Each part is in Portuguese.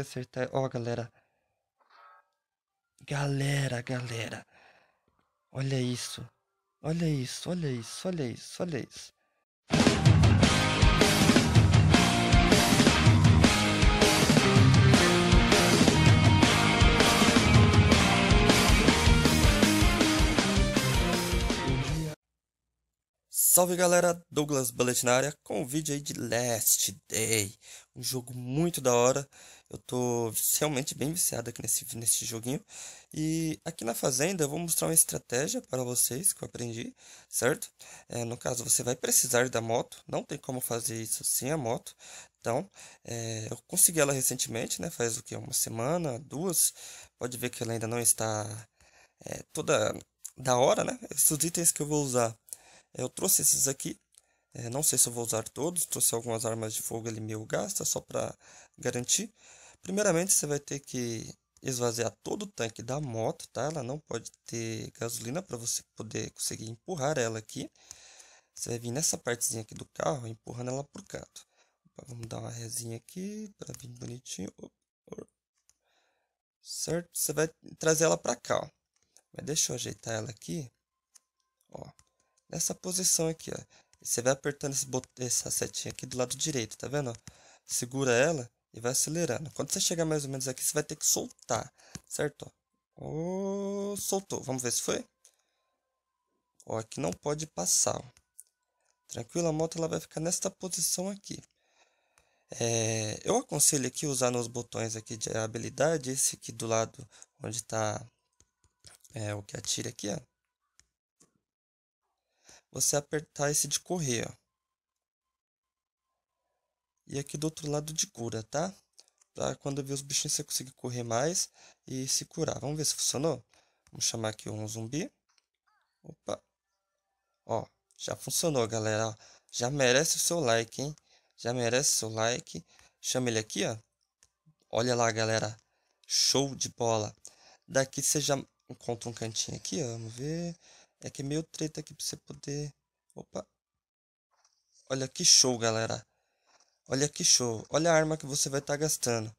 acertar. Ó, oh, galera. Galera, galera. Olha isso. Olha isso, olha isso, olha isso, olha isso. Salve galera, Douglas Bullet na área com o um vídeo aí de Last Day, um jogo muito da hora eu tô realmente bem viciado aqui nesse, nesse joguinho. E aqui na fazenda eu vou mostrar uma estratégia para vocês que eu aprendi, certo? É, no caso, você vai precisar da moto. Não tem como fazer isso sem a moto. Então, é, eu consegui ela recentemente, né? Faz o que? Uma semana, duas. Pode ver que ela ainda não está é, toda da hora, né? Esses itens que eu vou usar. Eu trouxe esses aqui, é, não sei se eu vou usar todos, trouxe algumas armas de fogo ali meio gasta, só para garantir. Primeiramente, você vai ter que esvaziar todo o tanque da moto, tá? Ela não pode ter gasolina para você poder conseguir empurrar ela aqui. Você vai vir nessa partezinha aqui do carro, empurrando ela por canto. Opa, vamos dar uma resinha aqui para vir bonitinho. Certo? Você vai trazer ela para cá, ó. Mas deixa eu ajeitar ela aqui. Ó. Nessa posição aqui, ó. Você vai apertando esse bot... essa setinha aqui do lado direito, tá vendo? Segura ela e vai acelerando. Quando você chegar mais ou menos aqui, você vai ter que soltar, certo? Oh, soltou. Vamos ver se foi. Ó, oh, aqui não pode passar. Tranquilo, a moto ela vai ficar nesta posição aqui. É, eu aconselho aqui usar nos botões aqui de habilidade, esse aqui do lado onde está é, o que atira aqui, ó. Você apertar esse de correr, ó e aqui do outro lado de cura, tá? Pra quando eu ver os bichinhos você conseguir correr mais e se curar. Vamos ver se funcionou? Vamos chamar aqui um zumbi. Opa. Ó, já funcionou, galera. Já merece o seu like, hein? Já merece o seu like. Chama ele aqui, ó. Olha lá, galera. Show de bola. Daqui você já encontra um cantinho aqui, ó. Vamos ver. É que é meio treta aqui pra você poder... Opa. Olha que show, galera. Olha que show, olha a arma que você vai estar tá gastando.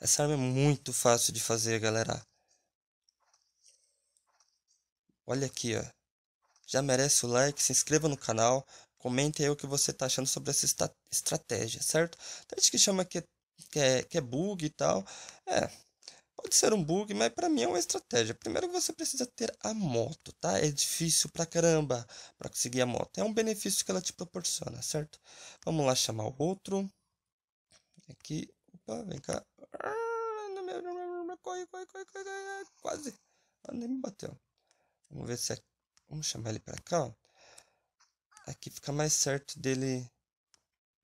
Essa arma é muito fácil de fazer, galera. Olha aqui, ó. Já merece o like, se inscreva no canal, comente aí o que você está achando sobre essa estratégia, certo? Tem gente que chama que, que, é, que é bug e tal. É, Pode ser um bug, mas para mim é uma estratégia. Primeiro que você precisa ter a moto, tá? É difícil pra caramba para conseguir a moto. É um benefício que ela te proporciona, certo? Vamos lá chamar o outro. Aqui, opa, vem cá. Ah, corre, corre, corre, corre, quase. Ah, nem me bateu. Vamos ver se é... Vamos chamar ele pra cá, ó. Aqui fica mais certo dele.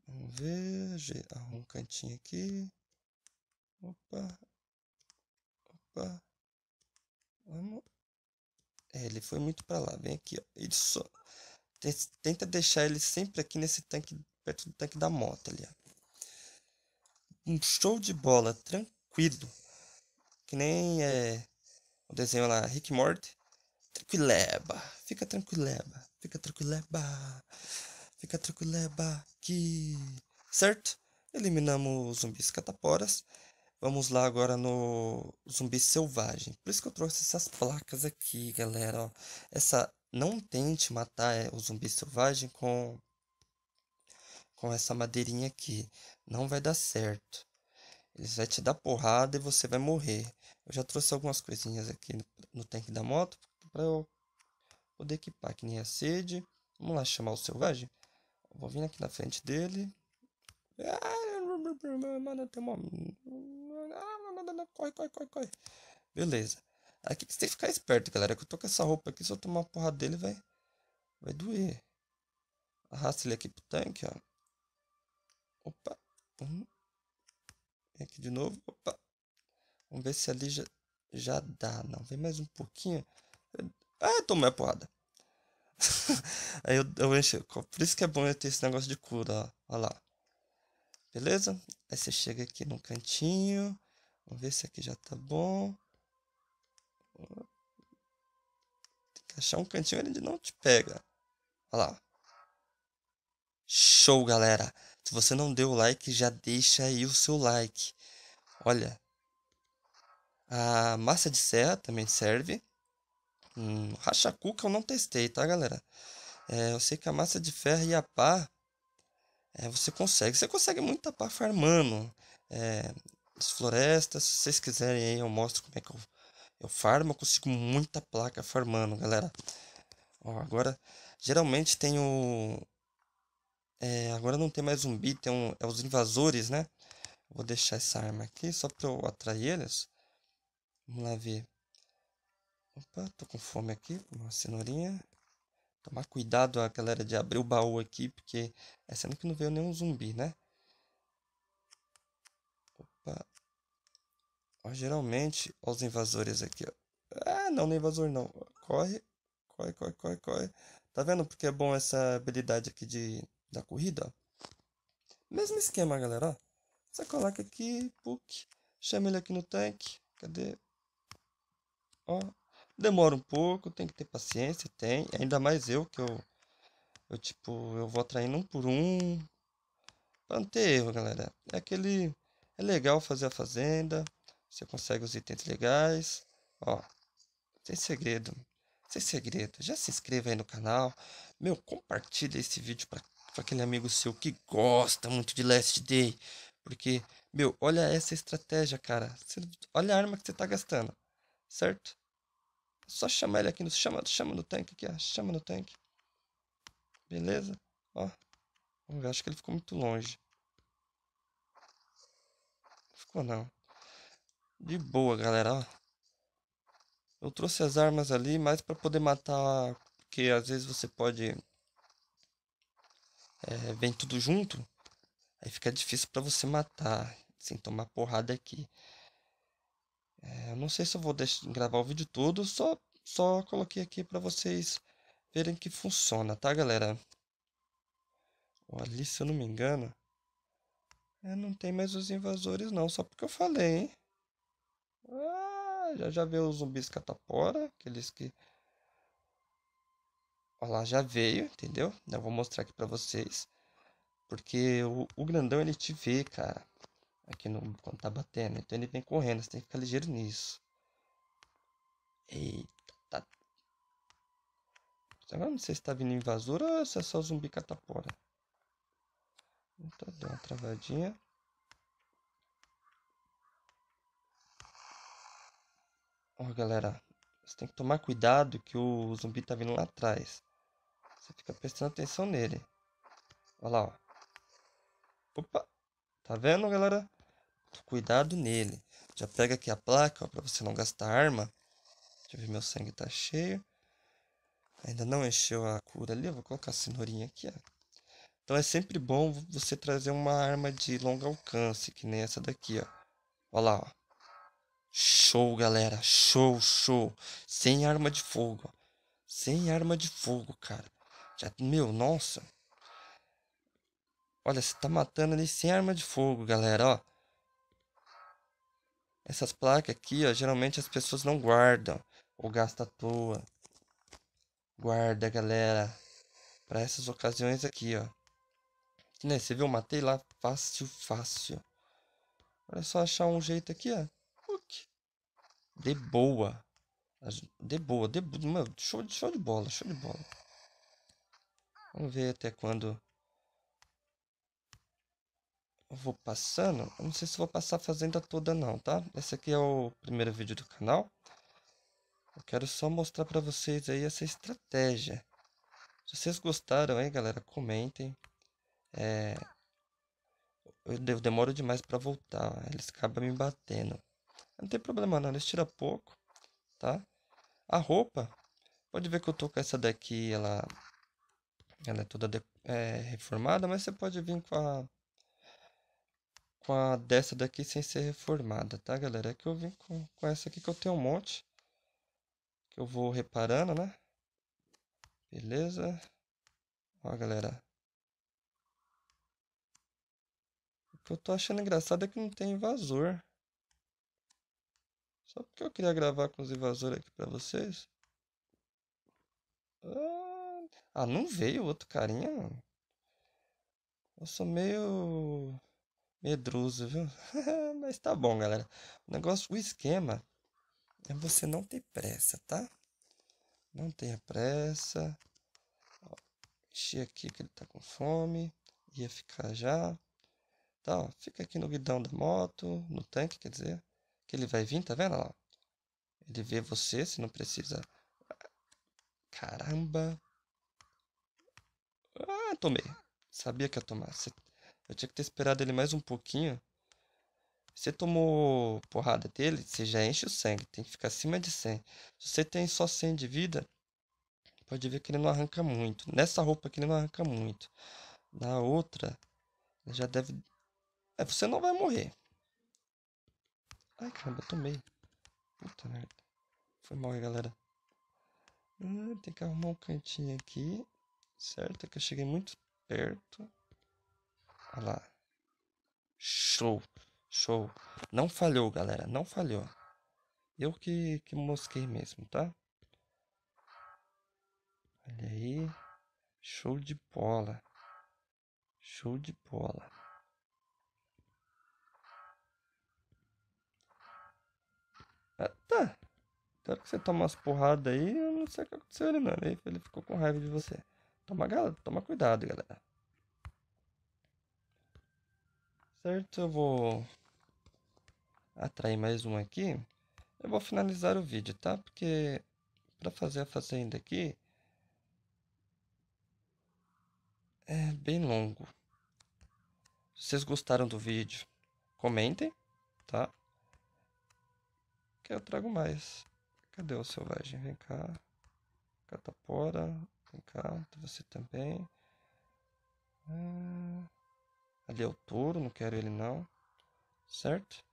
Vamos ver. Arruma um cantinho aqui. Opa, Vamos. É, ele foi muito para lá. Vem aqui, ó. Ele só. Tenta deixar ele sempre aqui nesse tanque, perto do tanque da moto ali, ó. Um show de bola, tranquilo. Que nem é, o desenho lá, Rick Morty Tranquileba, fica tranquileba, fica tranquileba, fica tranquileba aqui, certo? Eliminamos os zumbis cataporas. Vamos lá agora no zumbi selvagem. Por isso que eu trouxe essas placas aqui, galera. Ó. Essa não tente matar é, o zumbi selvagem com com essa madeirinha aqui. Não vai dar certo. Ele vai te dar porrada e você vai morrer. Eu já trouxe algumas coisinhas aqui no, no tanque da moto para eu poder equipar que nem a sede. Vamos lá chamar o selvagem. Vou vir aqui na frente dele. Ah, mano, tem uma nada, não. Corre, corre, corre, corre. Beleza. Aqui você tem que ficar esperto, galera. Que eu tô com essa roupa aqui. Se eu tomar uma porrada dele, vai. Vai doer. Arrasta ele aqui pro tanque, ó. Opa. Uhum. Vem aqui de novo. Opa. Vamos ver se ali já, já dá. Não, vem mais um pouquinho. Ah, tomei a porrada. Aí eu, eu enchi. Por isso que é bom eu ter esse negócio de cura, ó. Olha lá. Beleza? Aí você chega aqui no cantinho. Vamos ver se aqui já tá bom. Tem que achar um cantinho ele não te pega. Olha lá. Show, galera! Se você não deu o like, já deixa aí o seu like. Olha. A massa de serra também serve. Hum, rachacuca eu não testei, tá, galera? É, eu sei que a massa de ferro e a pá... É, você consegue. Você consegue muita pá farmando. É, as florestas. Se vocês quiserem aí, eu mostro como é que eu, eu farmo. Eu consigo muita placa farmando, galera. Ó, agora, geralmente tem o... É, agora não tem mais zumbi, tem um, é os invasores, né? Vou deixar essa arma aqui só para eu atrair eles. Vamos lá ver. Opa, tô com fome aqui. Uma cenourinha. Tomar cuidado, a galera, de abrir o baú aqui, porque é sendo que não veio nenhum zumbi, né? Ó, geralmente, ó, os invasores aqui, ó. Ah, não, não é invasor não. Corre, corre, corre, corre, corre. Tá vendo porque é bom essa habilidade aqui de, da corrida, ó. Mesmo esquema, galera, ó. Você coloca aqui, puk, chama ele aqui no tanque. Cadê? Ó, demora um pouco, tem que ter paciência, tem. Ainda mais eu, que eu, eu tipo, eu vou atraindo um por um. Pra não ter erro, galera. É aquele... É legal fazer a fazenda, você consegue os itens legais. Ó, sem segredo. Sem segredo. Já se inscreva aí no canal. Meu, compartilha esse vídeo para aquele amigo seu que gosta muito de Last Day. Porque, meu, olha essa estratégia, cara. olha a arma que você tá gastando. Certo? Só chamar ele aqui no. Chama, chama no tanque aqui, ó. Chama no tanque. Beleza? Ó. ver, acho que ele ficou muito longe. Não ficou não. De boa, galera, ó. Eu trouxe as armas ali, mais para poder matar, porque às vezes você pode... É, vem tudo junto, aí fica difícil para você matar, sem tomar porrada aqui. É, eu não sei se eu vou deixar, gravar o vídeo todo, só, só coloquei aqui para vocês verem que funciona, tá galera? Ali, se eu não me engano, é, não tem mais os invasores não, só porque eu falei, hein? Ah, já já veio os zumbis catapora, aqueles que. Olha lá, já veio, entendeu? Eu vou mostrar aqui para vocês. Porque o, o grandão ele te vê, cara. Aqui no, quando tá batendo. Então ele vem correndo, você tem que ficar ligeiro nisso. Eita, tá. não sei se tá vindo invasor ou se é só zumbi catapora. Então deu uma travadinha. Ó, galera, você tem que tomar cuidado que o zumbi tá vindo lá atrás. Você fica prestando atenção nele. Olha lá, ó. Opa! Tá vendo, galera? Cuidado nele. Já pega aqui a placa, ó, pra você não gastar arma. Deixa eu ver, meu sangue tá cheio. Ainda não encheu a cura ali. Eu vou colocar a cenourinha aqui, ó. Então é sempre bom você trazer uma arma de longo alcance, que nem essa daqui, ó. Olha lá, ó. Show, galera. Show, show. Sem arma de fogo. Sem arma de fogo, cara. Já, meu, nossa. Olha, você tá matando ali sem arma de fogo, galera, ó. Essas placas aqui, ó, geralmente as pessoas não guardam. Ou gastam à toa. Guarda, galera. Pra essas ocasiões aqui, ó. Que, né, você viu? Matei lá fácil, fácil. Agora é só achar um jeito aqui, ó. De boa. De boa, de boa. show, show de bola, show de bola. Vamos ver até quando. Eu vou passando. Eu não sei se vou passar a fazenda toda não, tá? Esse aqui é o primeiro vídeo do canal. Eu quero só mostrar pra vocês aí essa estratégia. Se vocês gostaram aí, galera, comentem. É... Eu demoro demais pra voltar. Eles acabam me batendo. Não tem problema não, eles tiram pouco, tá? A roupa, pode ver que eu tô com essa daqui, ela, ela é toda de, é, reformada, mas você pode vir com a, com a dessa daqui sem ser reformada, tá galera? É que eu vim com, com essa aqui que eu tenho um monte, que eu vou reparando, né? Beleza? Ó galera, o que eu tô achando engraçado é que não tem invasor. Só porque eu queria gravar com os invasores aqui pra vocês. Ah, ah não veio outro carinha, mano. Eu sou meio medroso, viu? Mas tá bom, galera. O negócio, o esquema é você não ter pressa, tá? Não tenha pressa. Ó, enchi aqui que ele tá com fome. Ia ficar já. Tá, ó, fica aqui no guidão da moto, no tanque, quer dizer ele vai vir, tá vendo? Ó, ele vê você, se não precisa. Caramba. Ah, tomei. Sabia que ia tomar. Eu tinha que ter esperado ele mais um pouquinho. Você tomou porrada dele, você já enche o sangue. Tem que ficar acima de 100. Se você tem só 100 de vida, pode ver que ele não arranca muito. Nessa roupa aqui ele não arranca muito. Na outra, já deve... É, você não vai morrer. Ai caramba, tomei. Puta merda. Foi mal aí, galera. Hum, tem que arrumar um cantinho aqui. Certo? Que eu cheguei muito perto. Olha lá. Show. Show. Não falhou, galera. Não falhou. Eu que, que mosquei mesmo, tá? Olha aí. Show de bola. Show de bola. Ah, tá. Na que você toma umas porradas aí, eu não sei o que aconteceu ali não. Ele, ele ficou com raiva de você. Toma, toma cuidado, galera. Certo, eu vou atrair mais um aqui. Eu vou finalizar o vídeo, tá? Porque para fazer a fazenda aqui é bem longo. Se vocês gostaram do vídeo, comentem, tá? que eu trago mais. Cadê o selvagem? Vem cá. Catapora. Vem cá. Você também. Ah, ali é o touro. Não quero ele não. Certo?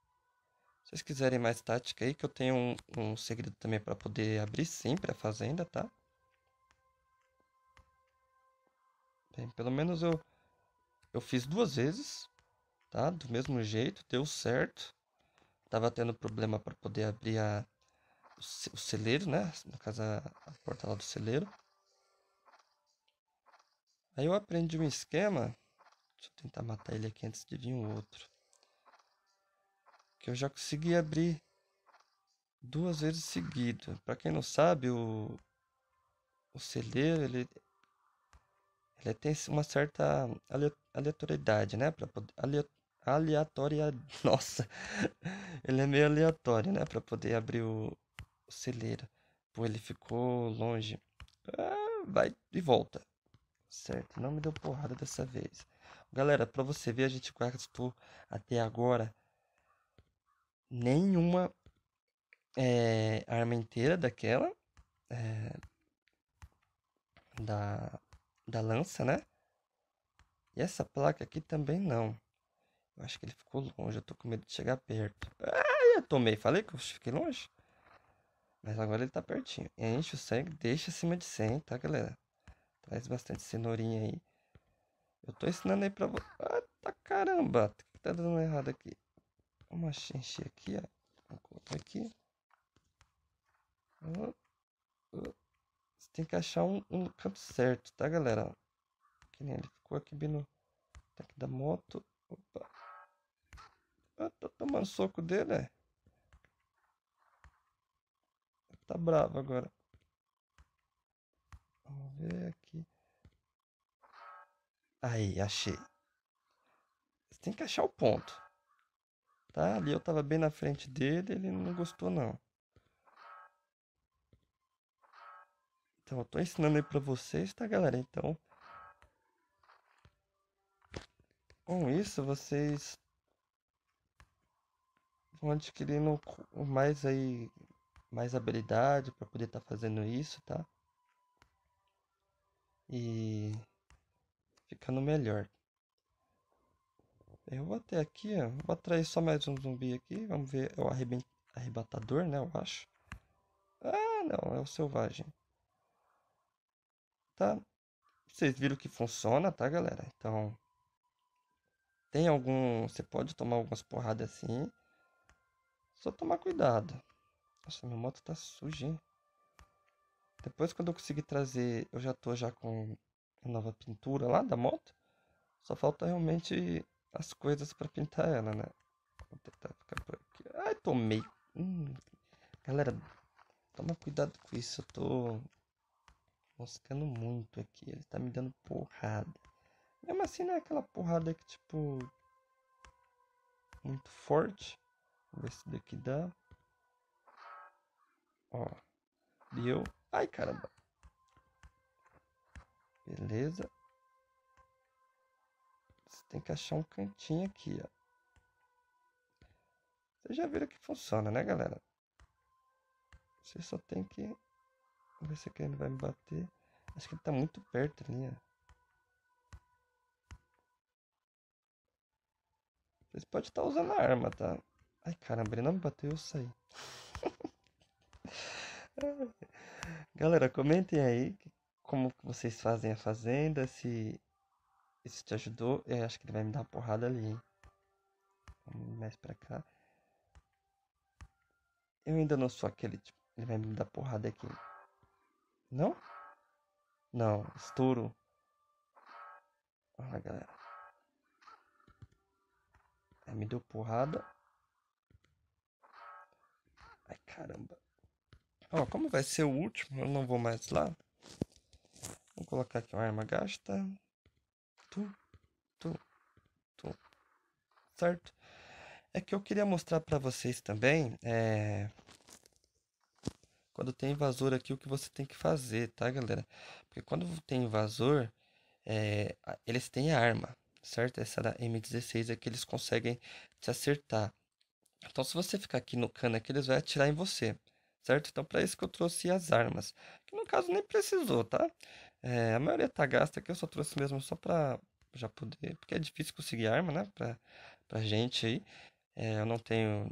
Se vocês quiserem mais tática aí, que eu tenho um, um segredo também para poder abrir sempre a fazenda, tá? Bem, pelo menos eu, eu fiz duas vezes, tá? Do mesmo jeito, deu certo. Tava tendo problema para poder abrir a, o celeiro, né? No caso, a porta lá do celeiro. Aí eu aprendi um esquema. Deixa eu tentar matar ele aqui antes de vir um outro. Que eu já consegui abrir duas vezes seguido. Para quem não sabe, o, o celeiro ele, ele tem uma certa aleatoriedade, né? para poder, aleatória. Nossa, ele é meio aleatório, né? Pra poder abrir o, o celeiro. Pô, ele ficou longe. Ah, vai e volta. Certo, não me deu porrada dessa vez. Galera, pra você ver, a gente gastou até agora nenhuma é, arma inteira daquela. É, da, da lança, né? E essa placa aqui também não. Acho que ele ficou longe. Eu tô com medo de chegar perto. Ah, eu tomei. Falei que eu fiquei longe? Mas agora ele tá pertinho. Enche o sangue, deixa acima de 100, tá, galera? Traz bastante cenourinha aí. Eu tô ensinando aí pra você. Ah, tá caramba. O que tá dando errado aqui? Vamos encher aqui, ó. Vou colocar aqui. Você tem que achar um, um canto certo, tá, galera? Que nem ele ficou aqui bem no aqui da moto. Opa. Ah, tá tô tomando soco dele, é. Tá bravo agora. Vamos ver aqui. Aí, achei. Você tem que achar o ponto. Tá? Ali eu tava bem na frente dele, ele não gostou não. Então, eu tô ensinando aí pra vocês, tá, galera? Então, com isso, vocês adquirindo mais aí mais habilidade para poder estar tá fazendo isso, tá? E ficando melhor. Eu vou até aqui, ó. Vou atrair só mais um zumbi aqui. Vamos ver. É o arrebatador, né? Eu acho. Ah, não. É o selvagem. Tá? Vocês viram que funciona, tá, galera? Então. Tem algum. Você pode tomar algumas porradas assim. Só tomar cuidado. Nossa, minha moto tá suja, hein? Depois quando eu conseguir trazer, eu já tô já com a nova pintura lá da moto. Só falta realmente as coisas para pintar ela, né? Vou tentar ficar por aqui. Ai, tomei. Hum. Galera, toma cuidado com isso. Eu tô moscando muito aqui. Ele tá me dando porrada. Mesmo assim, não é aquela porrada que, tipo, muito forte. Vamos ver se daqui dá. Ó. Deu. Ai, caramba. Beleza. Você tem que achar um cantinho aqui, ó. Vocês já viram que funciona, né, galera? Você só tem que... Vamos ver se aqui ele vai me bater. Acho que ele tá muito perto ali, ó. Vocês podem estar tá usando a arma, tá? Ai, caramba, ele não me bateu, eu saí. Galera, comentem aí como vocês fazem a fazenda, se isso te ajudou. Eu é, acho que ele vai me dar uma porrada ali, hein? Vamos mais pra cá. Eu ainda não sou aquele tipo. Ele vai me dar porrada aqui. Não? Não, estouro. Olha, galera. Aí me deu porrada. Ai, caramba. Ó, como vai ser o último, eu não vou mais lá. Vou colocar aqui uma arma gasta. Tu, tu, tu. Certo? É que eu queria mostrar pra vocês também, é... Quando tem invasor aqui, o que você tem que fazer, tá, galera? Porque quando tem invasor, é... eles têm arma, certo? Essa da M16 é que eles conseguem te acertar. Então, se você ficar aqui no cano aqui, é eles vão atirar em você, certo? Então, para isso que eu trouxe as armas, que no caso nem precisou, tá? É, a maioria tá gasta aqui, eu só trouxe mesmo só para já poder, porque é difícil conseguir arma, né? Pra, pra gente aí. É, eu não tenho.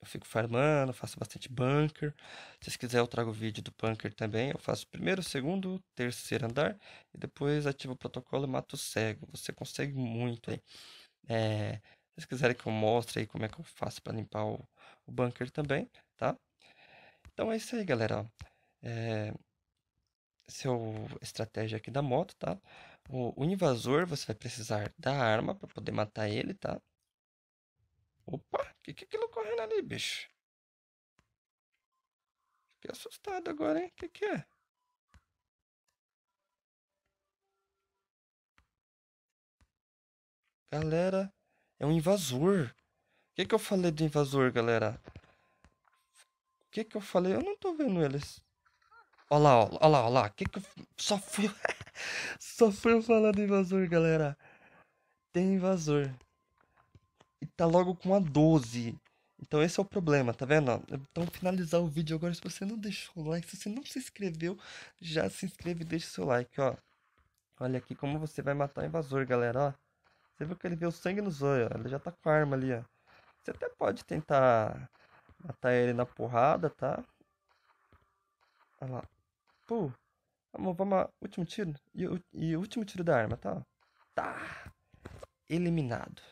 Eu fico farmando, faço bastante bunker. Se vocês quiserem, eu trago o vídeo do bunker também. Eu faço primeiro, segundo, terceiro andar. E depois ativo o protocolo e mato o cego. Você consegue muito aí. É, se vocês quiserem que eu mostre aí como é que eu faço para limpar o, o bunker também, tá? Então é isso aí, galera. É, seu estratégia aqui da moto, tá? O, o invasor, você vai precisar da arma para poder matar ele, tá? Opa, o que, que é aquilo correndo ali, bicho? Fiquei assustado agora, hein? O que, que é? Galera, é um invasor. O que, que eu falei do invasor, galera? O que, que eu falei? Eu não tô vendo eles. Olha lá, olha lá, olha lá. Que que eu... Só fui... Só fui falar do invasor, galera. Tem invasor. E tá logo com a 12. Então esse é o problema, tá vendo? Então finalizar o vídeo agora, se você não deixou o like, se você não se inscreveu, já se inscreve e deixa o seu like, ó. Olha aqui como você vai matar o invasor, galera, ó. Você viu que ele viu sangue nos olhos, ó. Ele já tá com a arma ali, ó. Você até pode tentar matar ele na porrada, tá? Olha lá. Pô. Vamos, vamos. Último tiro. E, último tiro da arma, tá? Tá. Eliminado.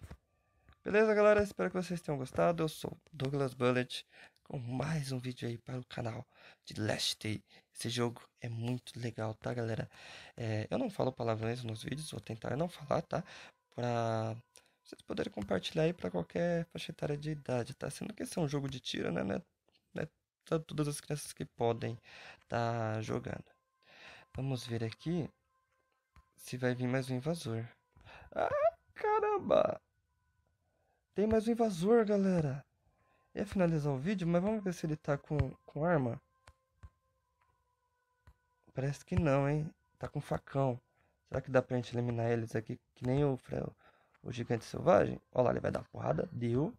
Beleza, galera? Espero que vocês tenham gostado. Eu sou Douglas Bullet com mais um vídeo aí para o canal de Last Day. Esse jogo é muito legal, tá, galera? É, eu não falo palavrões nos vídeos, vou tentar não falar, tá? para vocês poderem compartilhar aí para qualquer faixa etária de idade, tá? Sendo que esse é um jogo de tiro, né? né? né? todas as crianças que podem estar tá jogando. Vamos ver aqui se vai vir mais um invasor. Ah, caramba! Tem mais um invasor, galera! Ia finalizar o vídeo, mas vamos ver se ele tá com, com arma. Parece que não, hein? Tá com facão. Será que dá pra gente eliminar eles aqui que nem o, o gigante selvagem? Olha lá, ele vai dar uma porrada. Deu.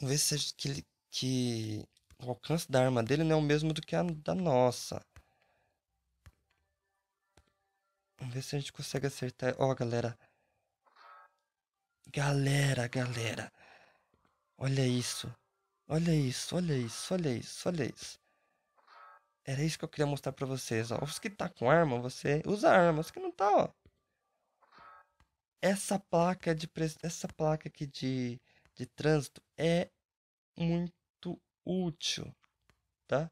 Vamos ver se que, que o alcance da arma dele não é o mesmo do que a da nossa. Vamos ver se a gente consegue acertar. Ó, oh, galera. Galera, galera. Olha isso. Olha isso, olha isso, olha isso, olha isso. Era isso que eu queria mostrar para vocês, ó. Os que tá com arma, você usa arma. Os que não tá, ó. Essa placa de essa placa aqui de de trânsito é muito útil, tá?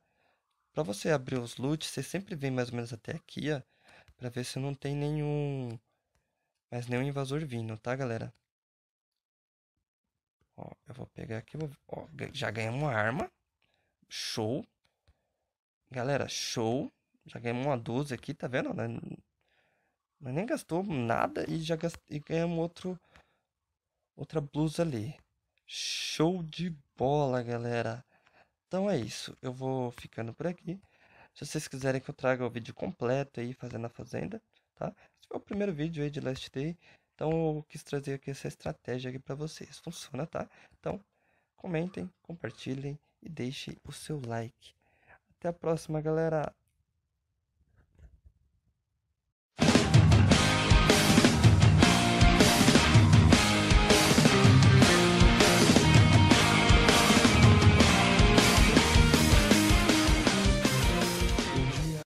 Para você abrir os loot, você sempre vem mais ou menos até aqui, ó, para ver se não tem nenhum mas nenhum invasor vindo, tá, galera? Ó, eu vou pegar aqui, vou... ó, já ganhamos uma arma. Show. Galera, show. Já ganhamos uma 12 aqui, tá vendo? Né? Mas nem gastou nada e já gast... e ganhamos outro... outra blusa ali. Show de bola, galera. Então é isso. Eu vou ficando por aqui. Se vocês quiserem que eu traga o vídeo completo aí, fazendo a fazenda, tá? Esse foi o primeiro vídeo aí de Last Day. Então eu quis trazer aqui essa estratégia aqui para vocês. Funciona, tá? Então comentem, compartilhem e deixem o seu like. Até a próxima, galera.